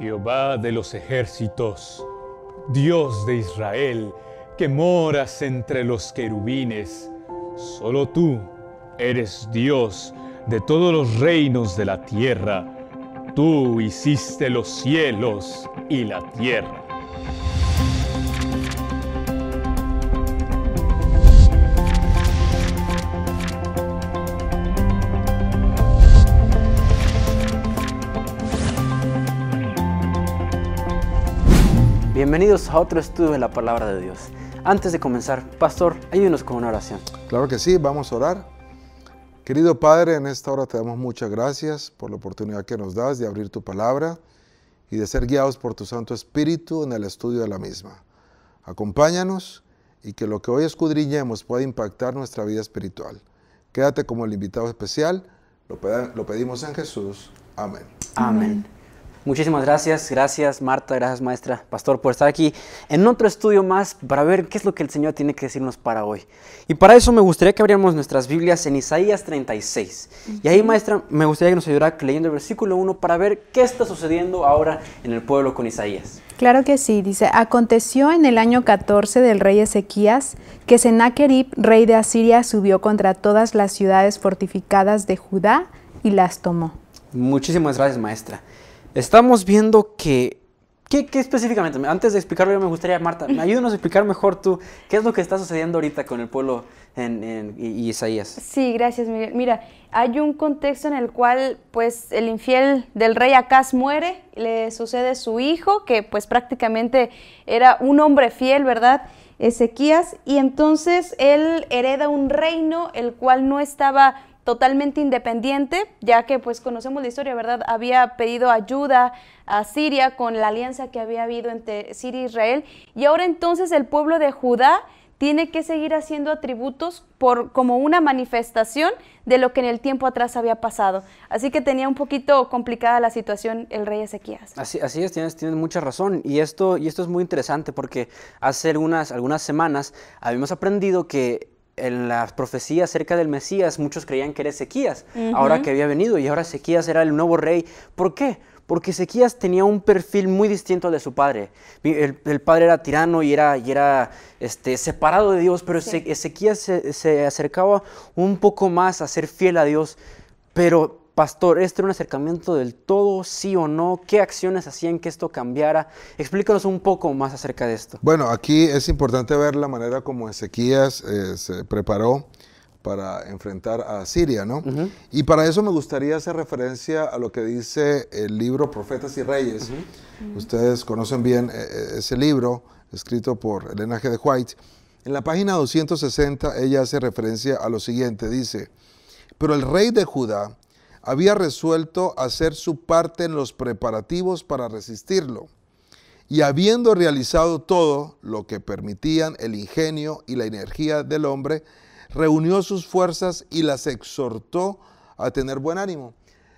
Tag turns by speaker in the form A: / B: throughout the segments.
A: Jehová de los ejércitos, Dios de Israel, que moras entre los querubines, solo tú eres Dios de todos los reinos de la tierra. Tú hiciste los cielos y la tierra.
B: Bienvenidos a otro estudio de la palabra de Dios. Antes de comenzar, pastor, ayúdenos con una oración.
C: Claro que sí, vamos a orar. Querido Padre, en esta hora te damos muchas gracias por la oportunidad que nos das de abrir tu palabra y de ser guiados por tu Santo Espíritu en el estudio de la misma. Acompáñanos y que lo que hoy escudriñemos pueda impactar nuestra vida espiritual. Quédate como el invitado especial. Lo, pedimos en Jesús. Amén. Amén. Muchísimas
B: gracias, gracias Marta, gracias maestra, pastor, por estar aquí en otro estudio más para ver qué es lo que el Señor tiene que decirnos para hoy. Y para eso me gustaría que abriéramos nuestras Biblias en Isaías 36. Y ahí maestra, me gustaría que nos ayudara leyendo el versículo 1 para ver qué está sucediendo ahora en el pueblo con Isaías.
D: Claro que sí, dice, aconteció en el año 14 del rey Ezequías que Sennacherib, rey de Asiria, subió contra todas las ciudades fortificadas de Judá y las tomó.
B: Muchísimas gracias maestra. Estamos viendo que... ¿Qué, específicamente? Antes de explicarlo, yo me gustaría, Marta, ayúdanos a explicar mejor tú qué es lo que está sucediendo ahorita con el pueblo en, y, Isaías.
E: Sí, gracias, Miguel. Mira, hay un contexto en el cual, pues, el infiel del rey Acaz muere, le sucede su hijo, que, pues, prácticamente era un hombre fiel, ¿verdad? Ezequías, y entonces él hereda un reino el cual no estaba totalmente independiente, ya que pues conocemos la historia, ¿verdad? Había pedido ayuda a Siria con la alianza que había habido entre Siria e Israel y ahora entonces el pueblo de Judá tiene que seguir haciendo atributos por, como una manifestación de lo que en el tiempo atrás había pasado. Así que tenía un poquito complicada la situación el rey Ezequías.
B: Así, así es, tienes, tienes mucha razón. Y esto, y esto es muy interesante porque hace algunas, algunas semanas habíamos aprendido que en las profecías acerca del Mesías, muchos creían que era Ezequías, ahora que había venido, y ahora Ezequías era el nuevo rey. ¿Por qué? Porque Ezequías tenía un perfil muy distinto de su padre. El, padre era tirano y era, y era este, separado de Dios, pero Ezequías se acercaba un poco más a ser fiel a Dios, pero Pastor, ¿este era un acercamiento del todo, sí o no? ¿Qué acciones hacían que esto cambiara? Explícanos un poco más acerca de esto.
C: Bueno, aquí es importante ver la manera como Ezequías eh, se preparó para enfrentar a Siria, ¿no? Y para eso me gustaría hacer referencia a lo que dice el libro Profetas y Reyes. Ustedes conocen bien eh, eh, ese libro, escrito por Elena G. de White. En la página 260 ella hace referencia a lo siguiente, dice, pero el rey de Judá había resuelto hacer su parte en los preparativos para resistirlo. Y habiendo realizado todo lo que permitían el ingenio y la energía del hombre, reunió sus fuerzas y las exhortó a tener buen ánimo.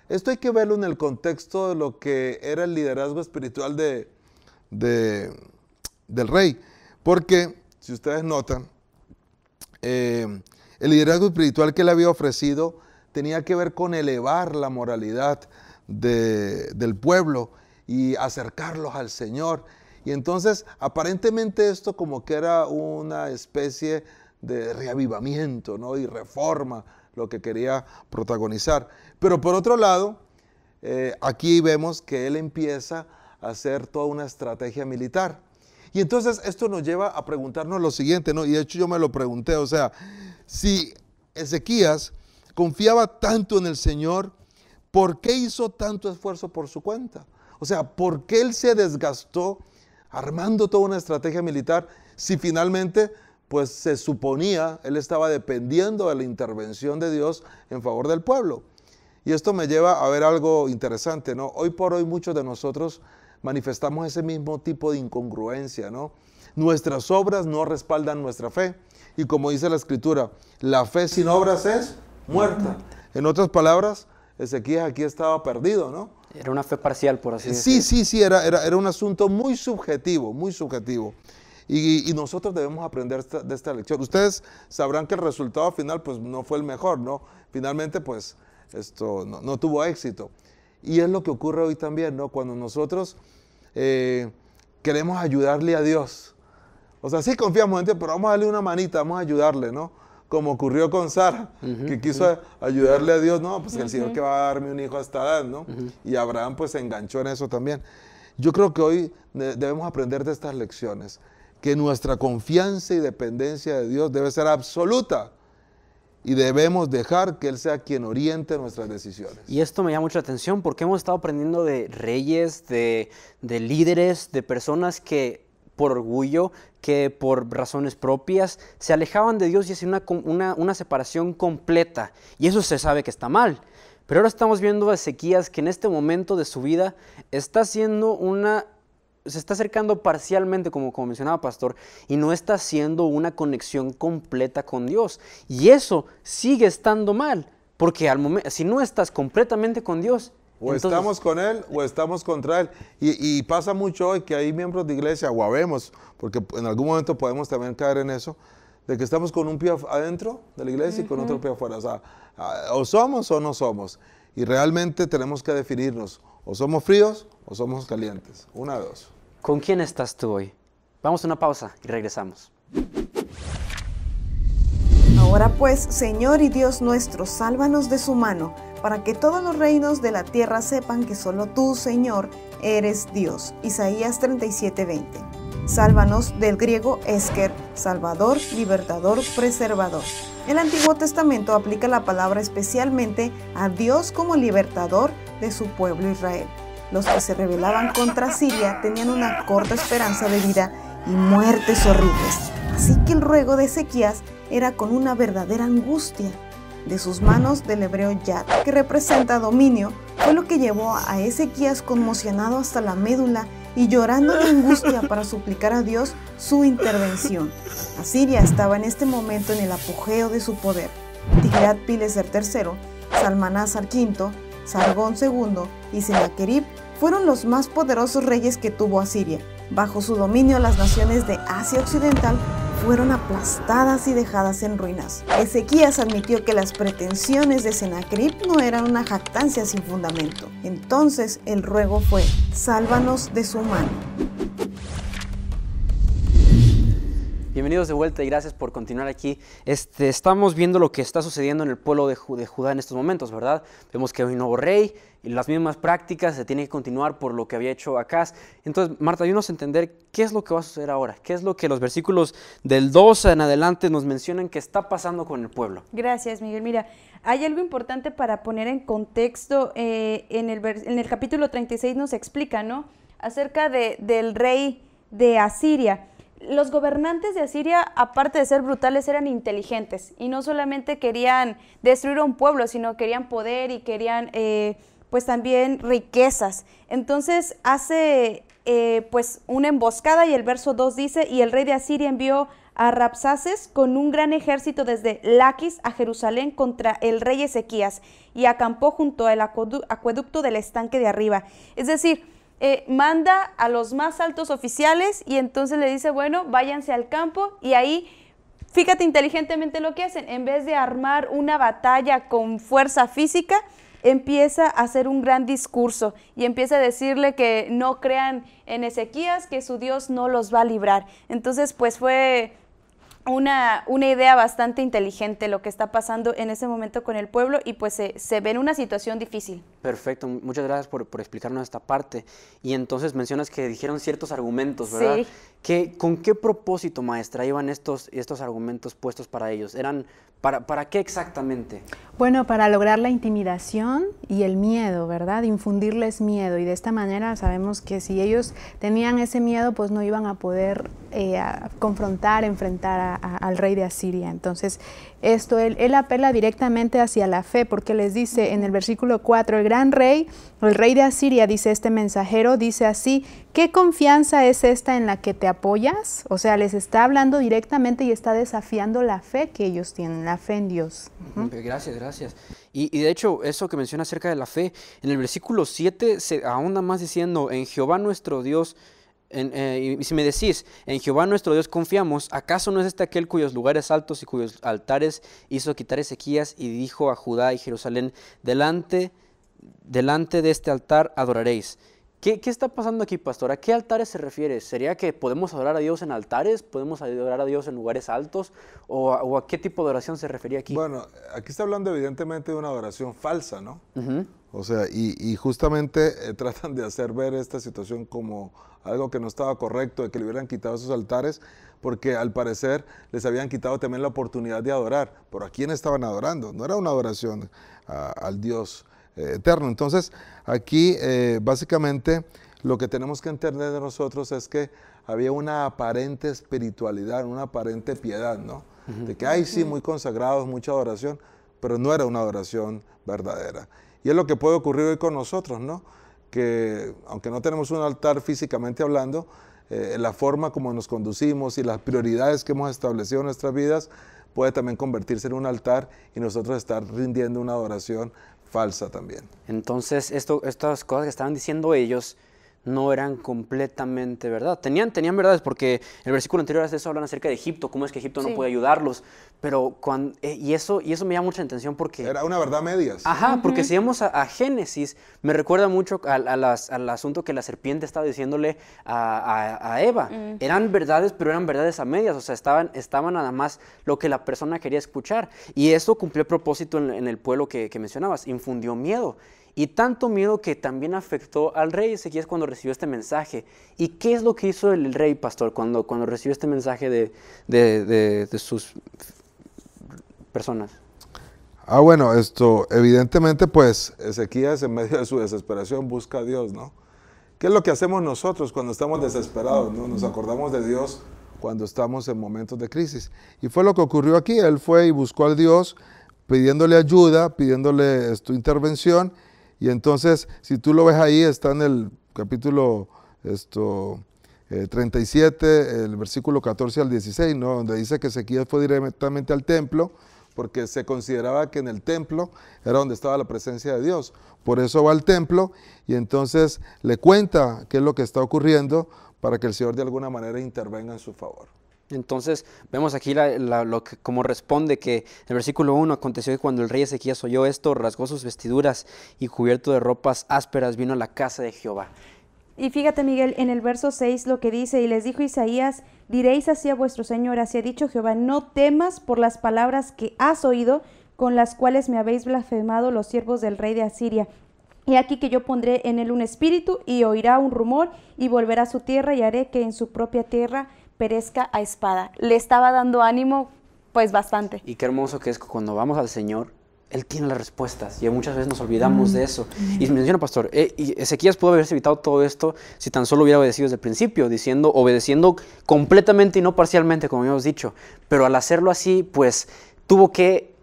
C: Esto hay que verlo en el contexto de lo que era el liderazgo espiritual de, del rey. Porque, si ustedes notan, eh, el liderazgo espiritual que le había ofrecido tenía que ver con elevar la moralidad del pueblo y acercarlos al Señor. Y entonces, aparentemente esto como que era una especie de reavivamiento ¿no? y reforma, lo que quería protagonizar. Pero por otro lado, eh, aquí vemos que él empieza a hacer toda una estrategia militar. Y entonces esto nos lleva a preguntarnos lo siguiente, ¿no? y de hecho yo me lo pregunté, o sea, si Ezequías confiaba tanto en el Señor, ¿por qué hizo tanto esfuerzo por su cuenta? O sea, ¿por qué él se desgastó armando toda una estrategia militar si finalmente pues se suponía él estaba dependiendo de la intervención de Dios en favor del pueblo? Y esto me lleva a ver algo interesante, ¿no? Hoy por hoy muchos de nosotros manifestamos ese mismo tipo de incongruencia, ¿no? Nuestras obras no respaldan nuestra fe. Y como dice la escritura, la fe sin obras es muerta. En otras palabras, Ezequías aquí estaba perdido, ¿no? Era una fe parcial, por así decirlo. Sí, sí, sí, era, era, era, un asunto muy subjetivo, muy subjetivo. Y, nosotros debemos aprender de esta lección. Ustedes sabrán que el resultado final pues no fue el mejor, ¿no? Finalmente pues esto no, tuvo éxito. Y es lo que ocurre hoy también, ¿no? Cuando nosotros eh, queremos ayudarle a Dios. O sea, sí confiamos en Dios, pero vamos a darle una manita, vamos a ayudarle, ¿no? como ocurrió con Sara, que quiso ayudarle a Dios, no, pues el Señor que va a darme un hijo esta edad, ¿no? Y Abraham pues se enganchó en eso también. Yo creo que hoy debemos aprender de estas lecciones, que nuestra confianza y dependencia de Dios debe ser absoluta y debemos dejar que Él sea quien oriente nuestras decisiones.
B: Y esto me llama mucha atención porque hemos estado aprendiendo de reyes, de, de líderes, de personas que por orgullo, que por razones propias, se alejaban de Dios y hacían una, una, separación completa. Y eso se sabe que está mal. Pero ahora estamos viendo a Ezequías que en este momento de su vida está haciendo una se está acercando parcialmente, como, como, mencionaba Pastor, y no está haciendo una conexión completa con Dios. Y eso sigue estando mal, porque
C: al momento, si no estás completamente con Dios, o estamos con él o estamos contra él. Y, pasa mucho hoy que hay miembros de iglesia, o habemos, porque en algún momento podemos también caer en eso, de que estamos con un pie adentro de la iglesia y con otro pie afuera. O sea, ah, o somos o no somos. Y realmente tenemos que definirnos. O somos fríos o somos calientes. Una de dos. ¿Con quién estás tú hoy? Vamos a una pausa y regresamos.
F: Ahora pues, Señor y Dios nuestro, sálvanos de su mano para que todos los reinos de la tierra sepan que solo tú, Señor, eres Dios. Isaías 37:20. Sálvanos del griego esker, salvador, libertador, preservador. El Antiguo Testamento aplica la palabra especialmente a Dios como libertador de su pueblo Israel. Los que se rebelaban contra Siria tenían una corta esperanza de vida y muertes horribles. Así que el ruego de Ezequías era con una verdadera angustia de sus manos del hebreo Yad, que representa dominio, fue lo que llevó a Ezequías conmocionado hasta la médula y llorando de angustia para suplicar a Dios su intervención. Asiria estaba en este momento en el apogeo de su poder. Tigrat Pileser III, Salmanázar V, Sargón II y Sennacherib fueron los más poderosos reyes que tuvo Asiria. Bajo su dominio las naciones de Asia Occidental fueron aplastadas y dejadas en ruinas. Ezequías admitió que las pretensiones de Senacrip no eran una jactancia sin fundamento. Entonces el ruego fue, sálvanos de su mano.
B: Bienvenidos de vuelta y gracias por continuar aquí. Este, estamos viendo lo que está sucediendo en el pueblo de, Judá en estos momentos, ¿verdad? Vemos que hay un nuevo rey, las mismas prácticas se tienen que continuar por lo que había hecho acá. Entonces, Marta, ayúdanos a entender qué es lo que va a suceder ahora, qué es lo que los versículos del 2 en adelante nos mencionan que está pasando con el pueblo.
E: Gracias, Miguel. Mira, hay algo importante para poner en contexto. Eh, en, el en el capítulo 36 nos explica, ¿no? Acerca de, del rey de Asiria los gobernantes de Asiria, aparte de ser brutales, eran inteligentes y no solamente querían destruir a un pueblo, sino querían poder y querían eh, pues también riquezas. Entonces hace eh, pues una emboscada y el verso 2 dice, y el rey de Asiria envió a Rapsaces con un gran ejército desde Laquis a Jerusalén contra el rey Ezequías y acampó junto al acueducto del estanque de arriba. Es decir, eh, manda a los más altos oficiales y entonces le dice, bueno, váyanse al campo y ahí, fíjate inteligentemente lo que hacen, en vez de armar una batalla con fuerza física, empieza a hacer un gran discurso y empieza a decirle que no crean en Ezequías, que su Dios no los va a librar. Entonces, pues fue una, una, idea bastante inteligente lo que está pasando en ese momento con el pueblo y pues se, ve en una situación difícil.
B: Perfecto, muchas gracias por, explicarnos esta parte. Y entonces mencionas que dijeron ciertos argumentos, ¿verdad? ¿Con qué propósito, maestra, iban estos, estos argumentos puestos para ellos? ¿Eran ¿Para, qué exactamente?
D: Bueno, para lograr la intimidación y el miedo, ¿verdad? Infundirles miedo. Y de esta manera sabemos que si ellos tenían ese miedo, pues no iban a poder eh, confrontar, enfrentar al rey de Asiria. Entonces, esto, él, apela directamente hacia la fe, porque les dice en el versículo 4, el gran rey, el rey de Asiria, dice este mensajero, dice así, ¿qué confianza es esta en la que te apoyas? O sea, les está hablando directamente y está desafiando la fe que ellos tienen, la fe en Dios.
B: Gracias, gracias. Y, y, de hecho, eso que menciona acerca de la fe, en el versículo 7 se ahonda más diciendo, en Jehová nuestro Dios, eh, y si me decís, en Jehová nuestro Dios confiamos, ¿acaso no es este aquel cuyos lugares altos y cuyos altares hizo quitar Ezequías y dijo a Judá y Jerusalén, delante, delante de este altar adoraréis? ¿Qué, está pasando aquí, pastor? ¿A qué altares se refiere? ¿Sería que podemos adorar a Dios en altares? ¿Podemos adorar a Dios en lugares
C: altos? ¿O a, qué tipo de oración se refería aquí? Bueno, aquí está hablando evidentemente de una adoración falsa, ¿no? O sea, y, justamente eh, tratan de hacer ver esta situación como algo que no estaba correcto, de que le hubieran quitado esos altares, porque al parecer les habían quitado también la oportunidad de adorar. Pero ¿a quién estaban adorando? No era una adoración al Dios eh, eterno. Entonces, aquí eh, básicamente lo que tenemos que entender de nosotros es que había una aparente espiritualidad, una aparente piedad, ¿no? De que, hay sí, muy consagrados, mucha adoración, pero no era una adoración verdadera. Y es lo que puede ocurrir hoy con nosotros, ¿no? Que aunque no tenemos un altar físicamente hablando, eh, la forma como nos conducimos y las prioridades que hemos establecido en nuestras vidas puede también convertirse en un altar y nosotros estar rindiendo una adoración falsa también. Entonces, estas cosas que estaban diciendo ellos no
B: eran completamente verdad. Tenían, tenían verdades porque el versículo anterior hace eso hablan acerca de Egipto, cómo es que Egipto no puede ayudarlos, pero eh, y, eso, y eso me llama mucha atención porque... Era una verdad medias. Ajá, porque si vamos a, Génesis, me recuerda mucho al asunto que la serpiente estaba diciéndole a, Eva. Mm. Eran verdades, pero eran verdades a medias, o sea, estaban, estaban nada más lo que la persona quería escuchar. Y eso cumplió propósito en, el pueblo que mencionabas, infundió miedo y tanto miedo que también afectó al rey Ezequías cuando recibió este mensaje. ¿Y qué es lo que hizo el rey, pastor, cuando, cuando recibió este mensaje de,
C: sus personas? Ah, bueno, esto, evidentemente, pues Ezequías en medio de su desesperación busca a Dios, ¿no? ¿Qué es lo que hacemos nosotros cuando estamos desesperados? ¿no? Nos acordamos de Dios cuando estamos en momentos de crisis. Y fue lo que ocurrió aquí. Él fue y buscó al Dios pidiéndole ayuda, pidiéndole su este, intervención y entonces, si tú lo ves ahí, está en el capítulo esto, 37, eh, el versículo 14 al 16, ¿no? donde dice que Ezequiel fue directamente al templo porque se consideraba que en el templo era donde estaba la presencia de Dios. Por eso va al templo y entonces le cuenta qué es lo que está ocurriendo para que el Señor de alguna manera intervenga en su favor.
B: Entonces vemos aquí la, lo que, como responde que el versículo 1 aconteció que cuando el rey Ezequías oyó esto, rasgó sus vestiduras y cubierto de ropas ásperas vino a la casa de Jehová.
E: Y fíjate Miguel en el verso 6 lo que dice, y les dijo Isaías, diréis así a vuestro Señor, así ha dicho Jehová, no temas por las palabras que has oído, con las cuales me habéis blasfemado los siervos del rey de Asiria. Y aquí que yo pondré en él un espíritu y oirá un rumor y volverá a su tierra y haré que en su propia tierra perezca a espada. Le estaba dando ánimo, pues bastante.
B: Y qué hermoso que es cuando vamos al Señor, él tiene las respuestas y muchas veces nos olvidamos de eso. Mm. Y menciona, pastor, eh, Ezequías pudo haberse evitado todo esto si tan solo hubiera obedecido desde el principio, diciendo, obedeciendo completamente y no parcialmente, como habíamos dicho. Pero al hacerlo así, pues tuvo que,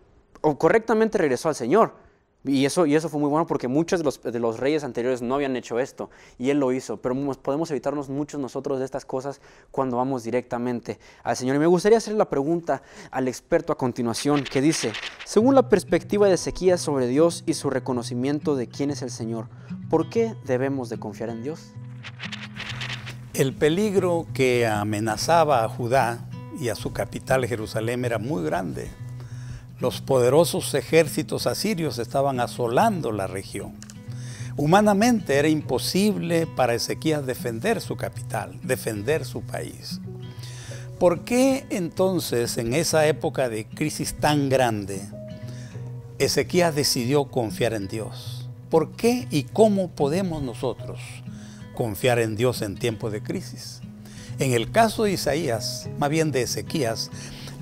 B: o correctamente regresó al Señor. Y eso, y eso fue muy bueno porque muchos de los, reyes anteriores no habían hecho esto y él lo hizo, pero podemos evitarnos muchos nosotros de estas cosas cuando vamos directamente al Señor. Y me gustaría hacer la pregunta al experto a continuación que dice, según la perspectiva de Ezequiel sobre Dios y su reconocimiento de quién es el Señor, ¿por qué debemos de confiar en Dios?
A: El peligro que amenazaba a Judá y a su capital Jerusalén era muy grande los poderosos ejércitos asirios estaban asolando la región. Humanamente era imposible para Ezequías defender su capital, defender su país. ¿Por qué entonces en esa época de crisis tan grande Ezequías decidió confiar en Dios? ¿Por qué y cómo podemos nosotros confiar en Dios en tiempos de crisis? En el caso de Isaías, más bien de Ezequías,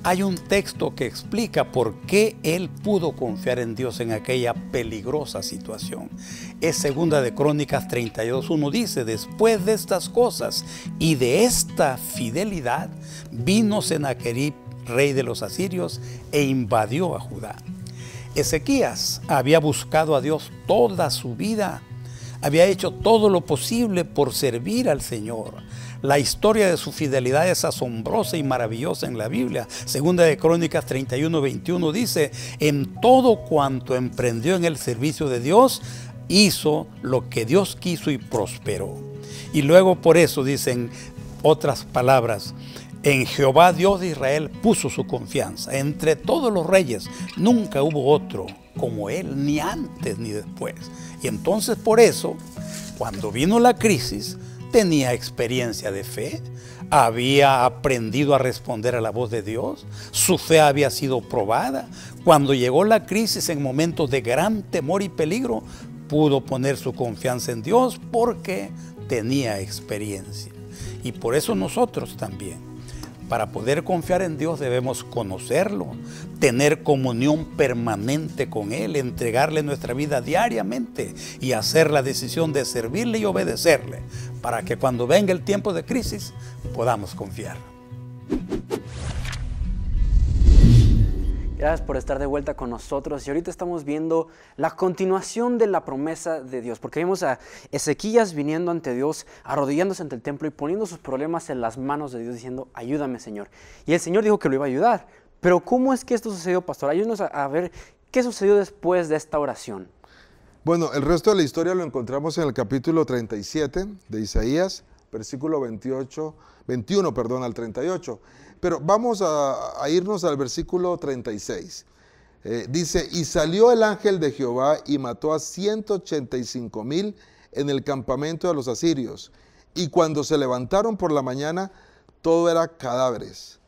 A: hay un texto que explica por qué él pudo confiar en Dios en aquella peligrosa situación. Es segunda de Crónicas 32.1 dice, después de estas cosas y de esta fidelidad, vino Senaquerib, rey de los asirios, e invadió a Judá. Ezequías había buscado a Dios toda su vida, había hecho todo lo posible por servir al Señor, la historia de su fidelidad es asombrosa y maravillosa en la Biblia. Segunda de Crónicas 31, 21 dice, en todo cuanto emprendió en el servicio de Dios, hizo lo que Dios quiso y prosperó. Y luego por eso dicen otras palabras, en Jehová Dios de Israel puso su confianza. Entre todos los reyes nunca hubo otro como él, ni antes ni después. Y entonces por eso, cuando vino la crisis, tenía experiencia de fe, había aprendido a responder a la voz de Dios, su fe había sido probada. Cuando llegó la crisis en momentos de gran temor y peligro, pudo poner su confianza en Dios porque tenía experiencia. Y por eso nosotros también para poder confiar en Dios debemos conocerlo, tener comunión permanente con Él, entregarle nuestra vida diariamente y hacer la decisión de servirle y obedecerle para que cuando venga el tiempo de crisis podamos confiar. Gracias por estar de vuelta
B: con nosotros. Y ahorita estamos viendo la continuación de la promesa de Dios, porque vimos a Ezequías viniendo ante Dios, arrodillándose ante el templo y poniendo sus problemas en las manos de Dios, diciendo, ayúdame Señor. Y el Señor dijo que lo iba a ayudar. Pero ¿cómo es que esto sucedió, pastor? Ayúdanos a, ver qué sucedió después de esta oración.
C: Bueno, el resto de la historia lo encontramos en el capítulo 37 de Isaías, versículo 28, 21 perdón, al 38. Pero vamos a, irnos al versículo 36. Eh, dice, y salió el ángel de Jehová y mató a 185 mil en el campamento de los asirios. Y cuando se levantaron por la mañana, todo era cadáveres.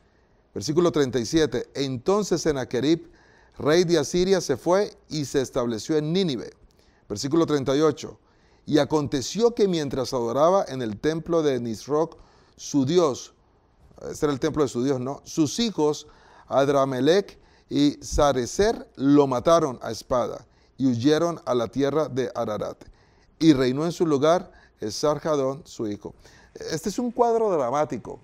C: Versículo 37. Entonces Senaquerib, rey de Asiria, se fue y se estableció en Nínive. Versículo 38. Y aconteció que mientras adoraba en el templo de Nisroch, su dios, este era el templo de su Dios, ¿no? Sus hijos, Adramelech y Sarecer, lo mataron a espada y huyeron a la tierra de Ararat. Y reinó en su lugar Sarjadón, su hijo. Este es un cuadro dramático.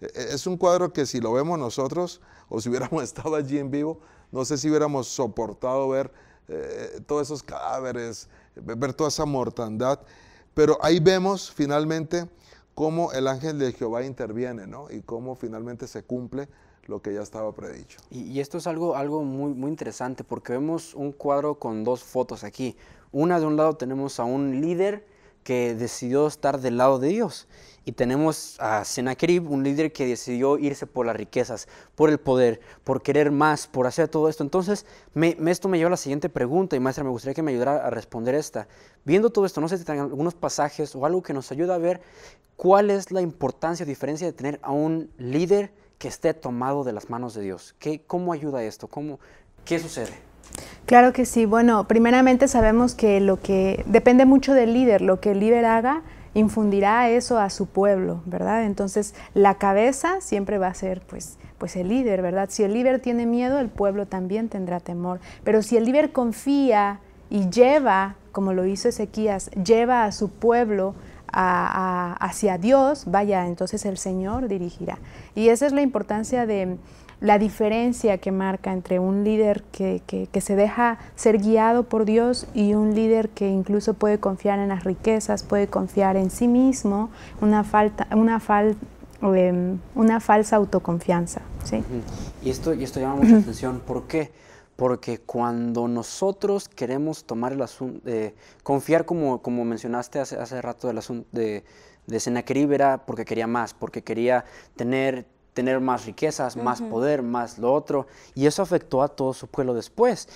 C: E, e, es un cuadro que si lo vemos nosotros, o si hubiéramos estado allí en vivo, no sé si hubiéramos soportado ver eh, todos esos cadáveres, ver toda esa mortandad. Pero ahí vemos finalmente cómo el ángel de Jehová interviene, ¿no? Y cómo finalmente se cumple lo que ya estaba predicho. Y, esto es algo, algo muy, muy interesante porque vemos un cuadro con dos fotos
B: aquí. Una de un lado tenemos a un líder que decidió estar del lado de Dios. Y tenemos a Sennacherib, un líder que decidió irse por las riquezas, por el poder, por querer más, por hacer todo esto. Entonces, me, esto me lleva a la siguiente pregunta, y maestra, me gustaría que me ayudara a responder esta. Viendo todo esto, no sé si tengan algunos pasajes o algo que nos ayude a ver cuál es la importancia o diferencia de tener a un líder que esté tomado de las manos de Dios. ¿Qué, ¿Cómo ayuda esto? ¿Cómo, ¿Qué sucede?
D: Claro que sí. Bueno, primeramente sabemos que lo que depende mucho del líder, lo que el líder haga infundirá eso a su pueblo, ¿verdad? Entonces, la cabeza siempre va a ser pues pues el líder, ¿verdad? Si el líder tiene miedo, el pueblo también tendrá temor. Pero si el líder confía y lleva, como lo hizo Ezequías, lleva a su pueblo hacia Dios, vaya, entonces el Señor dirigirá. Y esa es la importancia de, la diferencia que marca entre un líder que, se deja ser guiado por Dios y un líder que incluso puede confiar en las riquezas, puede confiar en sí mismo, una, falta, una, fal, em, una falsa autoconfianza.
B: Y, esto, y esto llama mucha atención. ¿Por qué? Porque cuando nosotros queremos tomar el asunto, eh, confiar como, como mencionaste hace, hace rato del asunto de, de Senaquerib era porque quería más, porque quería tener tener más riquezas, más poder, más lo otro, y eso afectó a todo su pueblo después.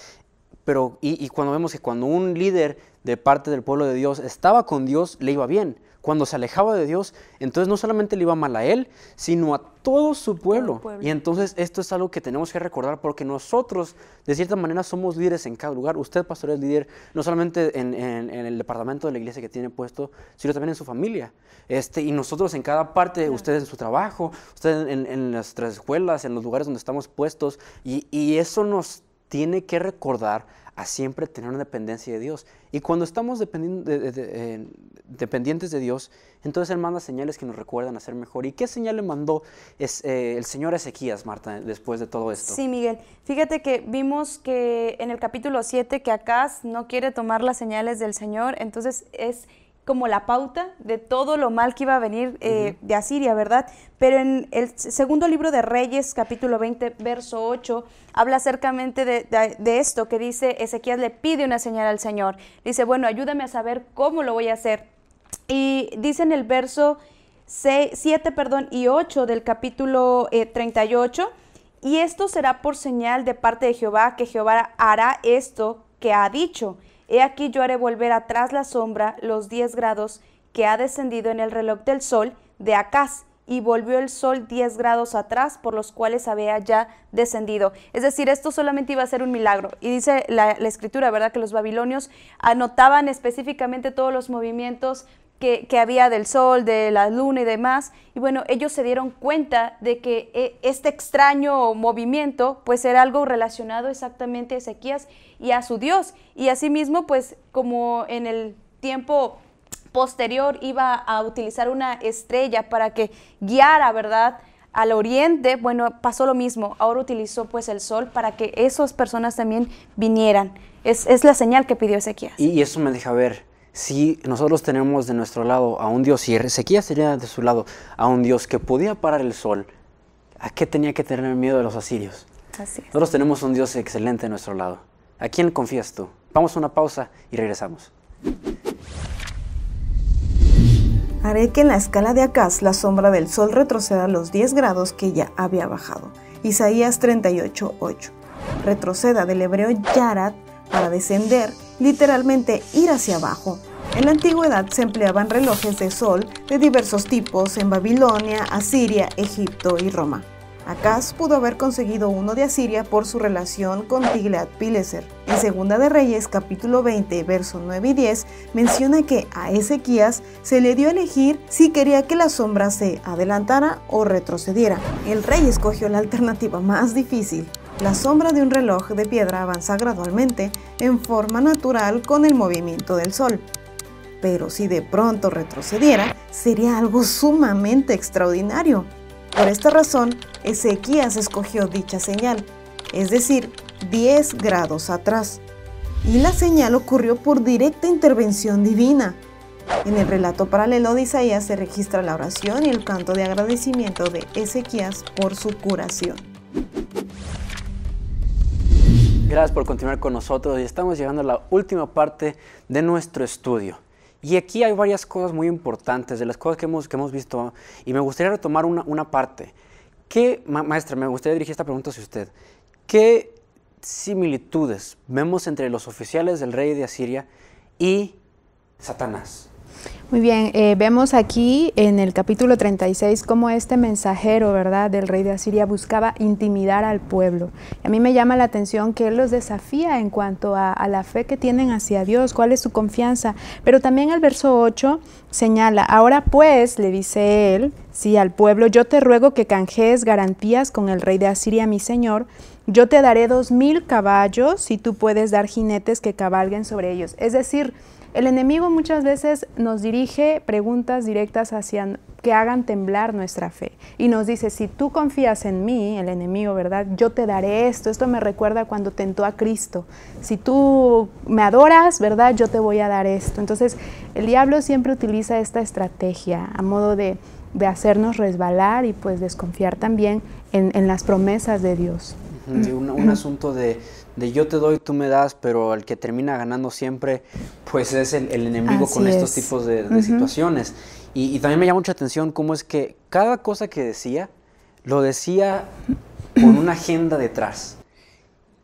B: Pero, y, y, cuando vemos que cuando un líder de parte del pueblo de Dios estaba con Dios, le iba bien. Cuando se alejaba de Dios, entonces no solamente le iba mal a él, sino a todo su pueblo. Y entonces esto es algo que tenemos que recordar porque nosotros, de cierta manera, somos líderes en cada lugar. Usted, pastor, es líder no solamente en, el departamento de la iglesia que tiene puesto, sino también en su familia. Este, y nosotros en cada parte, ustedes usted en su trabajo, usted en, nuestras escuelas, en los lugares donde estamos puestos. y eso nos tiene que recordar a siempre tener una dependencia de Dios. Y cuando estamos eh, dependientes de Dios, entonces Él manda señales que nos recuerdan a ser mejor. ¿Y qué señal le mandó eh, el Señor a Ezequías, Marta, después de todo esto? Sí,
E: Miguel. Fíjate que vimos que en el capítulo 7 que Acaz no quiere tomar las señales del Señor, entonces es como la pauta de todo lo mal que iba a venir eh, de Asiria, ¿verdad? Pero en el segundo libro de Reyes, capítulo 20, verso 8, habla acercamente de, esto, que dice, Ezequiel le pide una señal al Señor. Dice, bueno, ayúdame a saber cómo lo voy a hacer. Y dice en el verso 7 perdón, y 8 del capítulo 38, eh, y esto será por señal de parte de Jehová, que Jehová hará esto que ha dicho He aquí yo haré volver atrás la sombra los diez grados que ha descendido en el reloj del sol de Acaz, y volvió el sol 10 grados atrás, por los cuales había ya descendido. Es decir, esto solamente iba a ser un milagro. Y dice la, la escritura, ¿verdad? Que los babilonios anotaban específicamente todos los movimientos que, había del sol, de la luna y demás. Y bueno, ellos se dieron cuenta de que eh, este extraño movimiento pues era algo relacionado exactamente a Ezequías y a su Dios. Y asimismo pues como en el tiempo posterior iba a utilizar una estrella para que guiara, ¿verdad? Al oriente, bueno, pasó lo mismo. Ahora utilizó pues el sol para que esas personas también vinieran. Es, la señal que pidió Ezequías.
B: y eso me deja ver si nosotros tenemos de nuestro lado a un Dios, y Ezequías sería de su lado a un Dios que podía parar el sol, ¿a qué tenía que tener miedo de los asirios? Así Nosotros tenemos un Dios excelente de nuestro lado. ¿A quién confías tú? Vamos a una pausa y regresamos.
F: Haré que en la escala de Acaz la sombra del sol retroceda los 10 grados que ya había bajado. Isaías 38:8. Retroceda del hebreo Yarat para descender, literalmente ir hacia abajo, en la antigüedad se empleaban relojes de sol de diversos tipos en Babilonia, Asiria, Egipto y Roma. Acas pudo haber conseguido uno de Asiria por su relación con Tiglat-Pileser. En Segunda de Reyes, capítulo 20, verso 9 y 10, menciona que a Ezequías se le dio a elegir si quería que la sombra se adelantara o retrocediera. El rey escogió la alternativa más difícil. La sombra de un reloj de piedra avanza gradualmente en forma natural con el movimiento del sol pero si de pronto retrocediera, sería algo sumamente extraordinario. Por esta razón, Ezequías escogió dicha señal, es decir, 10 grados atrás. Y la señal ocurrió por directa intervención divina. En el relato paralelo de Isaías se registra la oración y el canto de agradecimiento de Ezequías por su curación.
B: Gracias por continuar con nosotros y estamos llegando a la última parte de nuestro estudio. Y aquí hay varias cosas muy importantes de las cosas que hemos, visto y me gustaría retomar una, parte. maestra, me gustaría dirigir esta pregunta a usted. ¿Qué similitudes vemos entre los oficiales del rey de Asiria y Satanás?
D: Muy bien, eh, vemos aquí en el capítulo 36 cómo este mensajero, ¿verdad?, del rey de Asiria buscaba intimidar al pueblo. a mí me llama la atención que él los desafía en cuanto a, la fe que tienen hacia Dios, cuál es su confianza. Pero también el verso 8 señala, ahora pues, le dice él, sí, al pueblo, yo te ruego que canjees garantías con el rey de Asiria, mi señor, yo te daré dos mil caballos si tú puedes dar jinetes que cabalguen sobre ellos. Es decir, el enemigo muchas veces nos dirige preguntas directas hacia que hagan temblar nuestra fe y nos dice, si tú confías en mí, el enemigo, ¿verdad? Yo te daré esto, esto me recuerda cuando tentó a Cristo. Si tú me adoras, ¿verdad? Yo te voy a dar esto. Entonces, el diablo siempre utiliza esta estrategia a modo de, hacernos resbalar y pues desconfiar también en, las promesas de Dios.
B: un asunto de de yo te doy, tú me das, pero el que termina ganando siempre, pues es el, enemigo con estos tipos de, situaciones. Y, también me llama mucha atención cómo es que cada cosa que decía, lo decía con una agenda detrás.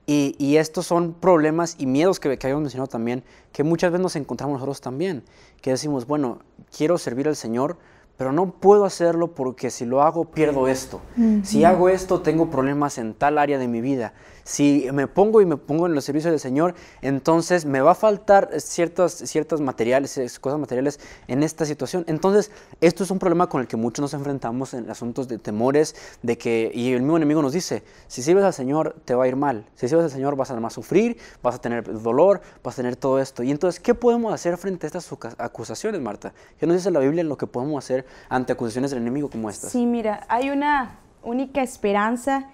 B: Y, estos son problemas y miedos que, que habíamos mencionado también, que muchas veces nos encontramos nosotros también, que decimos, bueno, quiero servir al Señor, pero no puedo hacerlo porque si lo hago pierdo esto. Si hago esto tengo problemas en tal área de mi vida si me pongo y me pongo en los servicios del Señor, entonces me va a faltar ciertas, ciertas materiales, eh, cosas materiales en esta situación. Entonces, esto es un problema con el que muchos nos enfrentamos en asuntos de temores, de que, y el mismo enemigo nos dice, si sirves al Señor te va a ir mal, si sirves al Señor vas a más sufrir, vas a tener dolor, vas a tener todo esto. Y entonces, ¿qué podemos hacer frente a estas acusaciones, Marta? ¿Qué nos dice la Biblia en lo que podemos hacer ante acusaciones del enemigo como estas?
E: Sí, mira, hay una única esperanza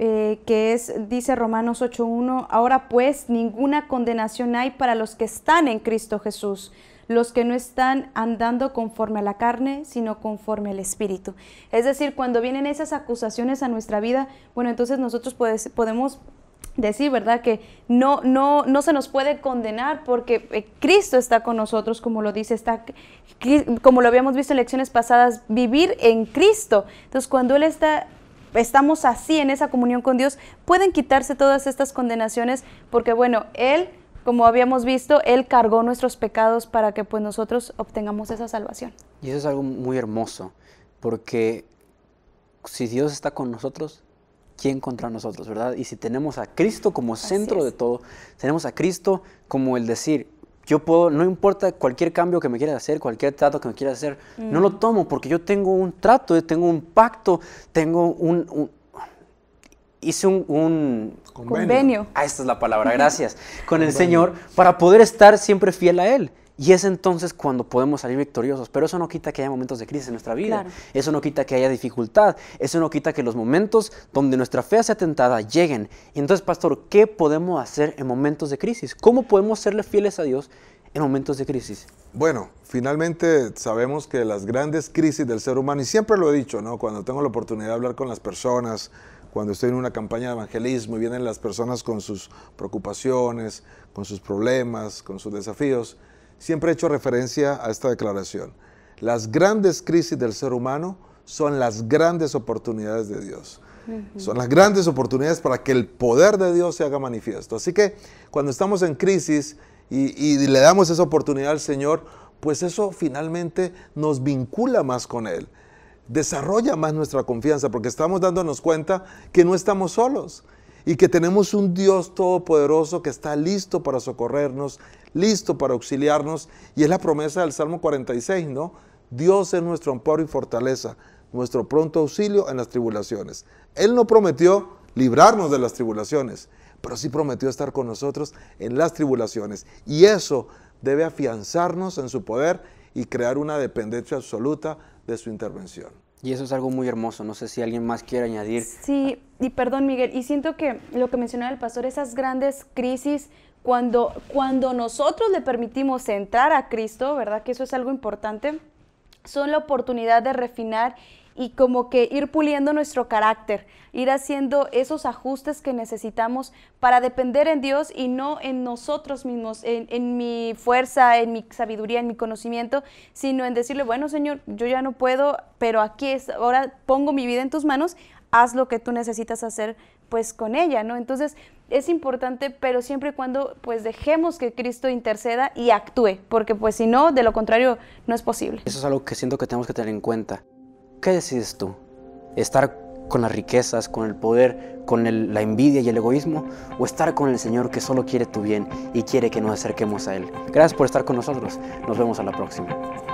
E: eh, que es, dice Romanos 8.1, ahora pues ninguna condenación hay para los que están en Cristo Jesús, los que no están andando conforme a la carne, sino conforme al Espíritu. Es decir, cuando vienen esas acusaciones a nuestra vida, bueno, entonces nosotros podemos decir, ¿verdad? Que no, no, no se nos puede condenar porque eh, Cristo está con nosotros, como lo dice, está, como lo habíamos visto en lecciones pasadas, vivir en Cristo. Entonces, cuando Él está estamos así en esa comunión con Dios, pueden quitarse todas estas condenaciones porque, bueno, Él, como habíamos visto, Él cargó nuestros pecados para que pues nosotros obtengamos esa salvación.
B: Y eso es algo muy hermoso, porque si Dios está con nosotros, quién contra nosotros, ¿verdad? Y si tenemos a Cristo como centro de todo, tenemos a Cristo como el decir, yo puedo, no importa cualquier cambio que me quieras hacer, cualquier trato que me quieras hacer, no lo mm. tomo porque yo tengo un trato, tengo un pacto, tengo un, hice un, convenio. Ah, esta es la palabra, gracias. Con el Señor para poder estar siempre fiel a Él. Y es entonces cuando podemos salir victoriosos. Pero eso no quita que haya momentos de crisis en nuestra vida. Eso no quita que haya dificultad. Eso no quita que los momentos donde nuestra fe sea tentada lleguen. entonces, pastor, ¿qué podemos hacer en momentos de crisis? ¿Cómo podemos serle fieles a Dios
C: en momentos de crisis? Bueno, finalmente sabemos que las grandes crisis del ser humano, y siempre lo he dicho, ¿no? Cuando tengo la oportunidad de hablar con las personas, cuando estoy en una campaña de evangelismo y vienen las personas con sus preocupaciones, con sus problemas, con sus desafíos, siempre he hecho referencia a esta declaración. Las grandes crisis del ser humano son las grandes oportunidades de Dios. Son las grandes oportunidades para que el poder de Dios se haga manifiesto. Así que cuando estamos en crisis y, le damos esa oportunidad al Señor, pues eso finalmente nos vincula más con Él, desarrolla más nuestra confianza, porque estamos dándonos cuenta que no estamos solos, y que tenemos un Dios todopoderoso que está listo para socorrernos, listo para auxiliarnos. Y es la promesa del Salmo 46, ¿no? Dios es nuestro amparo y fortaleza, nuestro pronto auxilio en las tribulaciones. Él no prometió librarnos de las tribulaciones, pero sí prometió estar con nosotros en las tribulaciones. Y eso debe afianzarnos en su poder y crear una dependencia absoluta de su intervención. Y eso es algo muy hermoso. No sé si alguien más quiere añadir.
E: Sí, y perdón Miguel, y siento que lo que mencionaba el pastor, esas grandes crisis, cuando, cuando nosotros le permitimos entrar a Cristo, ¿verdad? Que eso es algo importante, son la oportunidad de refinar y como que ir puliendo nuestro carácter, ir haciendo esos ajustes que necesitamos para depender en Dios y no en nosotros mismos, en, mi fuerza, en mi sabiduría, en mi conocimiento, sino en decirle, bueno Señor, yo ya no puedo, pero aquí es, ahora pongo mi vida en tus manos, haz lo que tú necesitas hacer pues con ella, ¿no? Entonces es importante, pero siempre y cuando pues dejemos que Cristo interceda y actúe, porque pues si no, de lo contrario no es posible.
B: Eso es algo que siento que tenemos que tener en cuenta. ¿Qué decides tú? ¿Estar con las riquezas, con el poder, con la envidia y el egoísmo? ¿O estar con el Señor que solo quiere tu bien y quiere que nos acerquemos a Él? Gracias por estar con nosotros. Nos vemos a la próxima.